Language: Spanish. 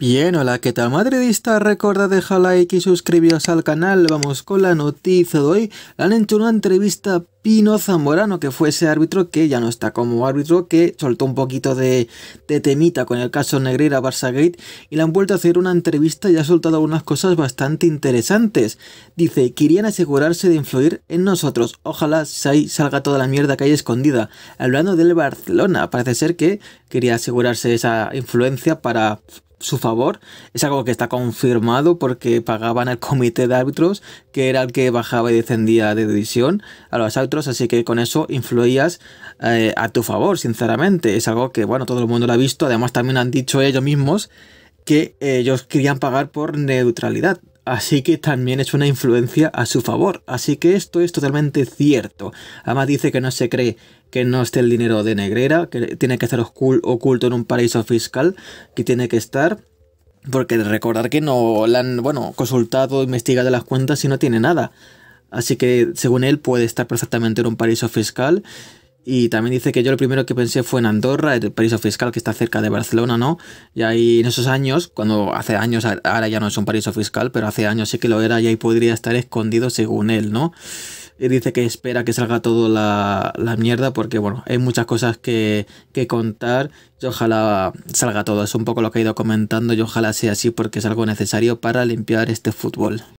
Bien, hola, ¿qué tal madridista? Recuerda dejar like y suscribiros al canal. Vamos con la noticia de hoy. Le han hecho una entrevista a Pino Zamorano, que fue ese árbitro que ya no está como árbitro, que soltó un poquito de, temita con el caso Negreira Barça y le han vuelto a hacer una entrevista y ha soltado algunas cosas bastante interesantes. Dice, querían asegurarse de influir en nosotros. Ojalá salga toda la mierda que hay escondida. Hablando del Barcelona, parece ser que quería asegurarse esa influencia para su favor. Es algo que está confirmado porque pagaban al comité de árbitros, que era el que bajaba y descendía de división a los árbitros, así que con eso influías eh, a tu favor, sinceramente. Es algo que, bueno, todo el mundo lo ha visto. Además, también han dicho ellos mismos que ellos querían pagar por neutralidad así que también es una influencia a su favor, así que esto es totalmente cierto. Además dice que no se cree que no esté el dinero de Negrera, que tiene que estar oculto en un paraíso fiscal, que tiene que estar... Porque recordar que no la han, bueno, consultado, investigado las cuentas y no tiene nada. Así que, según él, puede estar perfectamente en un paraíso fiscal y también dice que yo lo primero que pensé fue en Andorra, el paraíso fiscal que está cerca de Barcelona, ¿no? Y ahí en esos años, cuando hace años, ahora ya no es un paraíso fiscal, pero hace años sí que lo era y ahí podría estar escondido según él, ¿no? Y dice que espera que salga toda la, mierda porque, bueno, hay muchas cosas que, que contar y ojalá salga todo. Es un poco lo que he ido comentando y ojalá sea así porque es algo necesario para limpiar este fútbol.